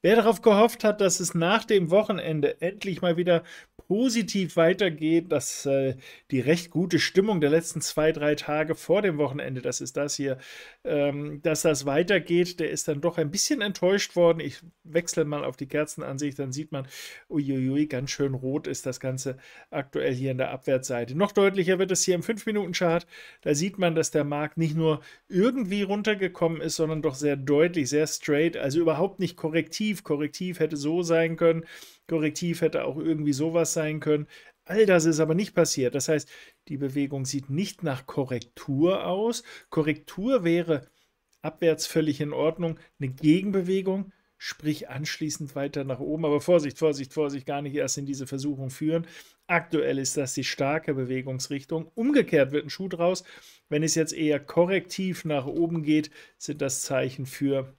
Wer darauf gehofft hat, dass es nach dem Wochenende endlich mal wieder positiv weitergeht, dass äh, die recht gute Stimmung der letzten zwei, drei Tage vor dem Wochenende, das ist das hier, ähm, dass das weitergeht, der ist dann doch ein bisschen enttäuscht worden. Ich wechsle mal auf die Kerzenansicht, dann sieht man, uiuiui, ganz schön rot ist das Ganze aktuell hier in der Abwärtsseite. Noch deutlicher wird es hier im 5-Minuten-Chart. Da sieht man, dass der Markt nicht nur irgendwie runtergekommen ist, sondern doch sehr deutlich, sehr straight, also überhaupt nicht korrektiv Korrektiv, Korrektiv hätte so sein können, Korrektiv hätte auch irgendwie sowas sein können. All das ist aber nicht passiert. Das heißt, die Bewegung sieht nicht nach Korrektur aus. Korrektur wäre abwärts völlig in Ordnung, eine Gegenbewegung, sprich anschließend weiter nach oben. Aber Vorsicht, Vorsicht, Vorsicht, gar nicht erst in diese Versuchung führen. Aktuell ist das die starke Bewegungsrichtung. Umgekehrt wird ein Schuh draus. Wenn es jetzt eher korrektiv nach oben geht, sind das Zeichen für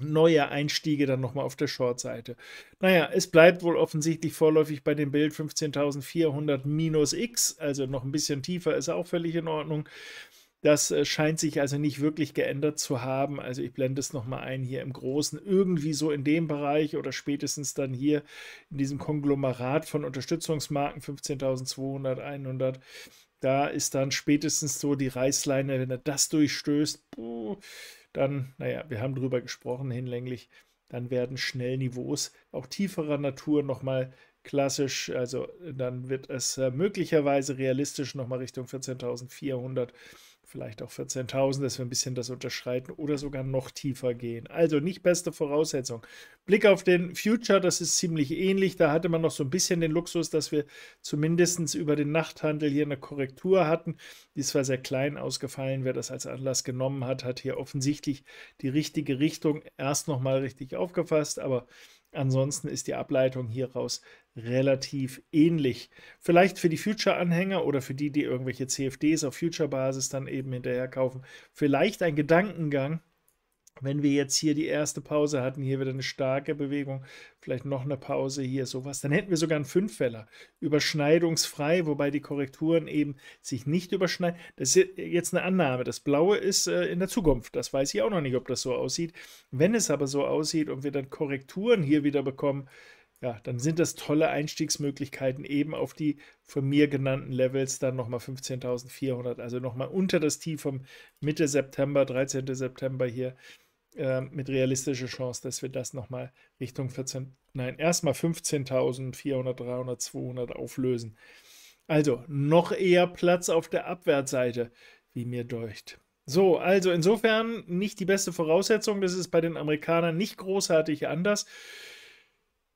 neue Einstiege dann nochmal auf der Short-Seite. Naja, es bleibt wohl offensichtlich vorläufig bei dem Bild 15.400 minus X, also noch ein bisschen tiefer ist auch völlig in Ordnung. Das äh, scheint sich also nicht wirklich geändert zu haben. Also ich blende es nochmal ein hier im Großen. Irgendwie so in dem Bereich oder spätestens dann hier in diesem Konglomerat von Unterstützungsmarken 15.200, 100. Da ist dann spätestens so die Reißleine, wenn er das durchstößt, boh, dann, naja, wir haben drüber gesprochen hinlänglich, dann werden Schnellniveaus auch tieferer Natur nochmal klassisch, also dann wird es äh, möglicherweise realistisch nochmal Richtung 14.400 vielleicht auch 14.000, dass wir ein bisschen das unterschreiten oder sogar noch tiefer gehen. Also nicht beste Voraussetzung. Blick auf den Future, das ist ziemlich ähnlich. Da hatte man noch so ein bisschen den Luxus, dass wir zumindest über den Nachthandel hier eine Korrektur hatten. Die ist zwar sehr klein ausgefallen, wer das als Anlass genommen hat, hat hier offensichtlich die richtige Richtung erst nochmal richtig aufgefasst, aber Ansonsten ist die Ableitung hieraus relativ ähnlich. Vielleicht für die Future-Anhänger oder für die, die irgendwelche CFDs auf Future-Basis dann eben hinterher kaufen, vielleicht ein Gedankengang, wenn wir jetzt hier die erste Pause hatten, hier wieder eine starke Bewegung, vielleicht noch eine Pause, hier sowas, dann hätten wir sogar einen Fünffäller. Überschneidungsfrei, wobei die Korrekturen eben sich nicht überschneiden. Das ist jetzt eine Annahme. Das Blaue ist äh, in der Zukunft. Das weiß ich auch noch nicht, ob das so aussieht. Wenn es aber so aussieht und wir dann Korrekturen hier wieder bekommen, ja, dann sind das tolle Einstiegsmöglichkeiten eben auf die von mir genannten Levels, dann nochmal 15.400, also nochmal unter das Tief vom Mitte September, 13. September hier ähm, mit realistischer Chance, dass wir das nochmal Richtung 14, nein, erstmal 15.400, 300, 200 auflösen. Also noch eher Platz auf der Abwärtsseite, wie mir deucht. So, also insofern nicht die beste Voraussetzung. Das ist bei den Amerikanern nicht großartig anders,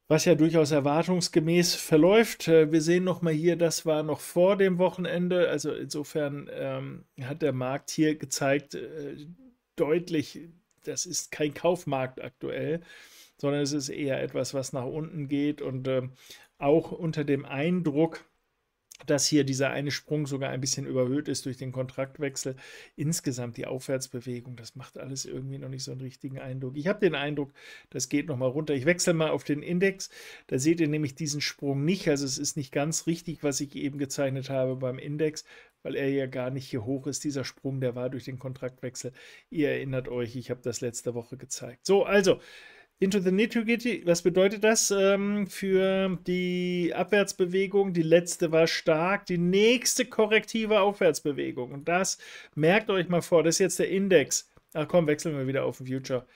was ja durchaus erwartungsgemäß verläuft. Äh, wir sehen nochmal hier, das war noch vor dem Wochenende. Also insofern ähm, hat der Markt hier gezeigt, äh, deutlich das ist kein Kaufmarkt aktuell, sondern es ist eher etwas, was nach unten geht und äh, auch unter dem Eindruck dass hier dieser eine Sprung sogar ein bisschen überhöht ist durch den Kontraktwechsel. Insgesamt die Aufwärtsbewegung, das macht alles irgendwie noch nicht so einen richtigen Eindruck. Ich habe den Eindruck, das geht nochmal runter. Ich wechsle mal auf den Index. Da seht ihr nämlich diesen Sprung nicht. Also es ist nicht ganz richtig, was ich eben gezeichnet habe beim Index, weil er ja gar nicht hier hoch ist. Dieser Sprung, der war durch den Kontraktwechsel. Ihr erinnert euch, ich habe das letzte Woche gezeigt. So, also Into the Nitty-Gritty, was bedeutet das ähm, für die Abwärtsbewegung? Die letzte war stark, die nächste korrektive Aufwärtsbewegung. Und das merkt euch mal vor, das ist jetzt der Index. Ach komm, wechseln wir wieder auf den Future.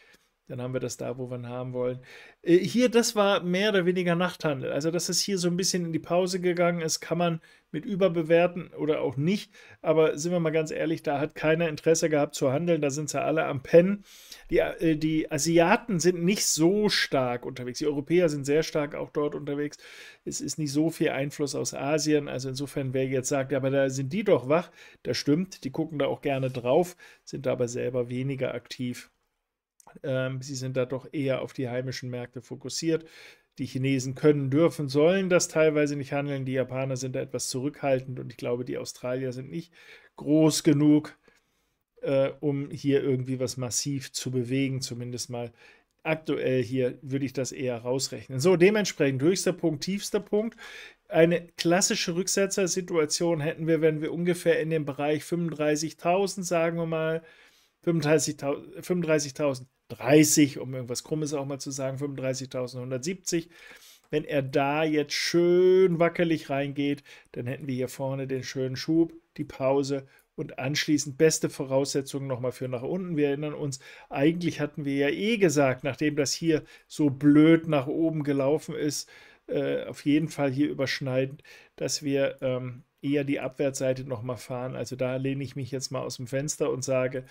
Dann haben wir das da, wo wir ihn haben wollen. Äh, hier, das war mehr oder weniger Nachthandel. Also, dass es hier so ein bisschen in die Pause gegangen ist, kann man mit überbewerten oder auch nicht. Aber sind wir mal ganz ehrlich, da hat keiner Interesse gehabt zu handeln. Da sind sie alle am Pennen. Die, äh, die Asiaten sind nicht so stark unterwegs. Die Europäer sind sehr stark auch dort unterwegs. Es ist nicht so viel Einfluss aus Asien. Also insofern, wer jetzt sagt, ja, aber da sind die doch wach, das stimmt. Die gucken da auch gerne drauf, sind aber selber weniger aktiv. Ähm, sie sind da doch eher auf die heimischen Märkte fokussiert. Die Chinesen können, dürfen, sollen das teilweise nicht handeln. Die Japaner sind da etwas zurückhaltend und ich glaube, die Australier sind nicht groß genug, äh, um hier irgendwie was massiv zu bewegen, zumindest mal aktuell hier würde ich das eher rausrechnen. So, dementsprechend höchster Punkt, tiefster Punkt. Eine klassische Rücksetzersituation hätten wir, wenn wir ungefähr in dem Bereich 35.000, sagen wir mal, 35.000, 35 30, um irgendwas Krummes auch mal zu sagen, 35.170. Wenn er da jetzt schön wackelig reingeht, dann hätten wir hier vorne den schönen Schub, die Pause und anschließend beste Voraussetzungen nochmal für nach unten. Wir erinnern uns, eigentlich hatten wir ja eh gesagt, nachdem das hier so blöd nach oben gelaufen ist, äh, auf jeden Fall hier überschneidend, dass wir ähm, eher die Abwärtsseite nochmal fahren. Also da lehne ich mich jetzt mal aus dem Fenster und sage,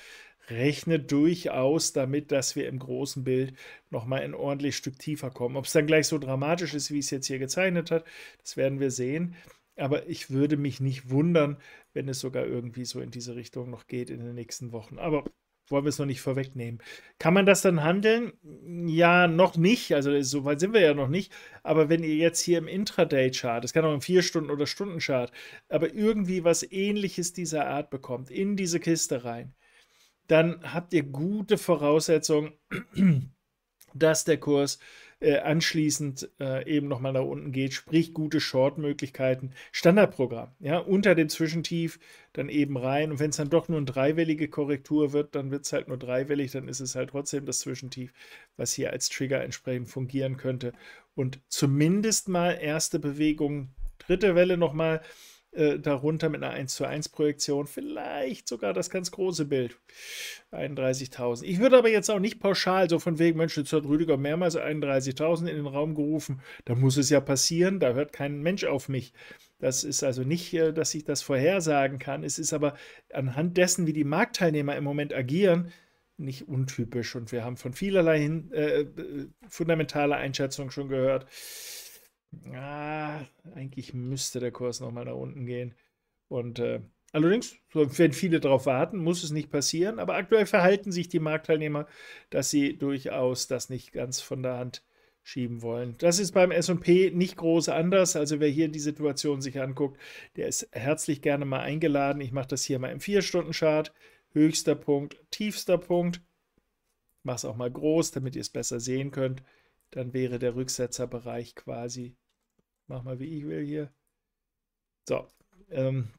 rechne durchaus damit, dass wir im großen Bild nochmal ein ordentliches Stück tiefer kommen. Ob es dann gleich so dramatisch ist, wie es jetzt hier gezeichnet hat, das werden wir sehen. Aber ich würde mich nicht wundern, wenn es sogar irgendwie so in diese Richtung noch geht in den nächsten Wochen. Aber wollen wir es noch nicht vorwegnehmen. Kann man das dann handeln? Ja, noch nicht. Also so weit sind wir ja noch nicht. Aber wenn ihr jetzt hier im Intraday-Chart, es kann auch im vier stunden oder Stunden-Chart, aber irgendwie was ähnliches dieser Art bekommt, in diese Kiste rein, dann habt ihr gute Voraussetzungen, dass der Kurs äh, anschließend äh, eben nochmal nach unten geht, sprich gute Short-Möglichkeiten. Standardprogramm, ja, unter dem Zwischentief dann eben rein. Und wenn es dann doch nur eine dreiwellige Korrektur wird, dann wird es halt nur dreiwellig, dann ist es halt trotzdem das Zwischentief, was hier als Trigger entsprechend fungieren könnte. Und zumindest mal erste Bewegung, dritte Welle nochmal äh, darunter mit einer 1 zu 1 Projektion vielleicht sogar das ganz große Bild. 31.000. Ich würde aber jetzt auch nicht pauschal so von wegen, Mensch, jetzt hat Rüdiger mehrmals 31.000 in den Raum gerufen. Da muss es ja passieren, da hört kein Mensch auf mich. Das ist also nicht, äh, dass ich das vorhersagen kann. Es ist aber anhand dessen, wie die Marktteilnehmer im Moment agieren, nicht untypisch. Und wir haben von vielerlei äh, äh, fundamentaler Einschätzung schon gehört. Ah, eigentlich müsste der Kurs nochmal nach unten gehen. Und äh, allerdings, wenn viele darauf warten, muss es nicht passieren. Aber aktuell verhalten sich die Marktteilnehmer, dass sie durchaus das nicht ganz von der Hand schieben wollen. Das ist beim SP nicht groß anders. Also wer hier die Situation sich anguckt, der ist herzlich gerne mal eingeladen. Ich mache das hier mal im 4-Stunden-Chart. Höchster Punkt, tiefster Punkt. Mach es auch mal groß, damit ihr es besser sehen könnt. Dann wäre der Rücksetzerbereich quasi mach mal wie ich will hier. So, ähm,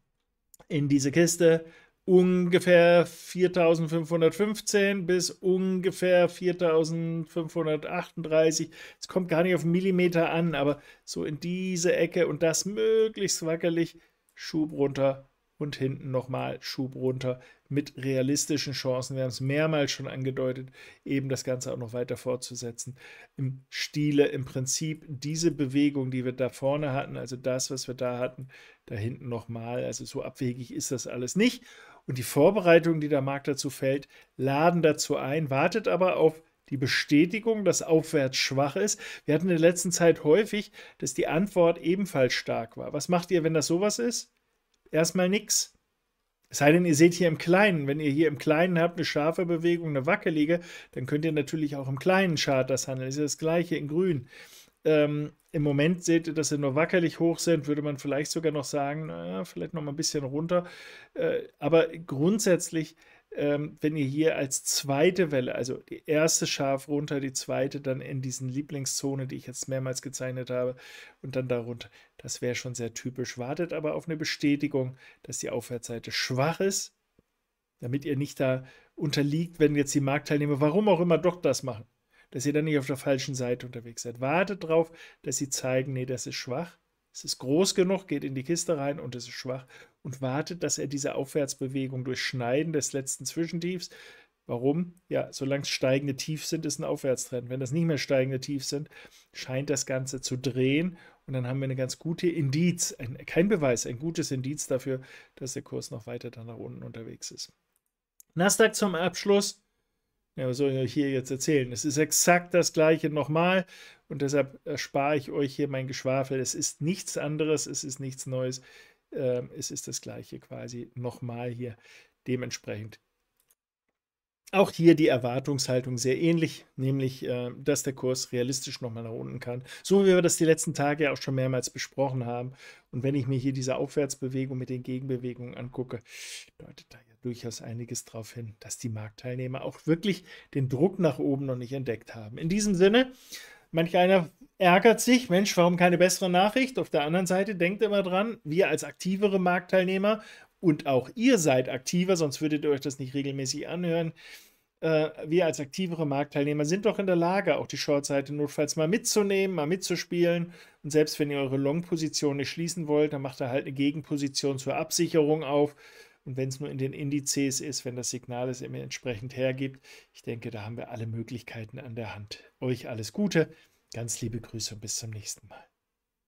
in diese Kiste ungefähr 4515 bis ungefähr 4538. Es kommt gar nicht auf einen Millimeter an, aber so in diese Ecke und das möglichst wackelig. Schub runter, und hinten nochmal Schub runter mit realistischen Chancen. Wir haben es mehrmals schon angedeutet, eben das Ganze auch noch weiter fortzusetzen. Im Stile, im Prinzip diese Bewegung, die wir da vorne hatten, also das, was wir da hatten, da hinten nochmal. Also so abwegig ist das alles nicht. Und die Vorbereitungen, die der Markt dazu fällt, laden dazu ein, wartet aber auf die Bestätigung, dass aufwärts schwach ist. Wir hatten in der letzten Zeit häufig, dass die Antwort ebenfalls stark war. Was macht ihr, wenn das sowas ist? erstmal nichts. Es sei denn, ihr seht hier im Kleinen, wenn ihr hier im Kleinen habt eine scharfe Bewegung, eine wackelige, dann könnt ihr natürlich auch im Kleinen das handeln. Das ist das gleiche in Grün. Ähm, Im Moment seht ihr, dass sie nur wackelig hoch sind, würde man vielleicht sogar noch sagen, naja, vielleicht noch mal ein bisschen runter. Äh, aber grundsätzlich ähm, wenn ihr hier als zweite Welle, also die erste scharf runter, die zweite dann in diesen Lieblingszone, die ich jetzt mehrmals gezeichnet habe, und dann darunter, das wäre schon sehr typisch. Wartet aber auf eine Bestätigung, dass die Aufwärtsseite schwach ist, damit ihr nicht da unterliegt, wenn jetzt die Marktteilnehmer, warum auch immer, doch das machen, dass ihr dann nicht auf der falschen Seite unterwegs seid. Wartet darauf, dass sie zeigen, nee, das ist schwach es ist groß genug, geht in die Kiste rein und es ist schwach und wartet, dass er diese Aufwärtsbewegung durchschneiden des letzten Zwischentiefs. Warum? Ja, solange es steigende Tiefs sind, ist ein Aufwärtstrend. Wenn das nicht mehr steigende Tiefs sind, scheint das Ganze zu drehen und dann haben wir eine ganz gute Indiz, ein, kein Beweis, ein gutes Indiz dafür, dass der Kurs noch weiter dann nach unten unterwegs ist. Nasdaq zum Abschluss. Ja, was soll ich euch hier jetzt erzählen? Es ist exakt das gleiche nochmal. Und deshalb erspare ich euch hier mein Geschwafel. Es ist nichts anderes, es ist nichts Neues. Ähm, es ist das gleiche quasi nochmal hier dementsprechend. Auch hier die Erwartungshaltung sehr ähnlich, nämlich, äh, dass der Kurs realistisch nochmal nach unten kann. So wie wir das die letzten Tage auch schon mehrmals besprochen haben. Und wenn ich mir hier diese Aufwärtsbewegung mit den Gegenbewegungen angucke, deutet da ja durchaus einiges darauf hin, dass die Marktteilnehmer auch wirklich den Druck nach oben noch nicht entdeckt haben. In diesem Sinne, Manch einer ärgert sich, Mensch, warum keine bessere Nachricht? Auf der anderen Seite denkt immer dran, wir als aktivere Marktteilnehmer und auch ihr seid aktiver, sonst würdet ihr euch das nicht regelmäßig anhören. Äh, wir als aktivere Marktteilnehmer sind doch in der Lage, auch die Shortseite notfalls mal mitzunehmen, mal mitzuspielen. Und selbst wenn ihr eure Long-Position nicht schließen wollt, dann macht ihr halt eine Gegenposition zur Absicherung auf und wenn es nur in den Indizes ist, wenn das Signal es immer entsprechend hergibt, ich denke, da haben wir alle Möglichkeiten an der Hand. Euch alles Gute, ganz liebe Grüße und bis zum nächsten Mal.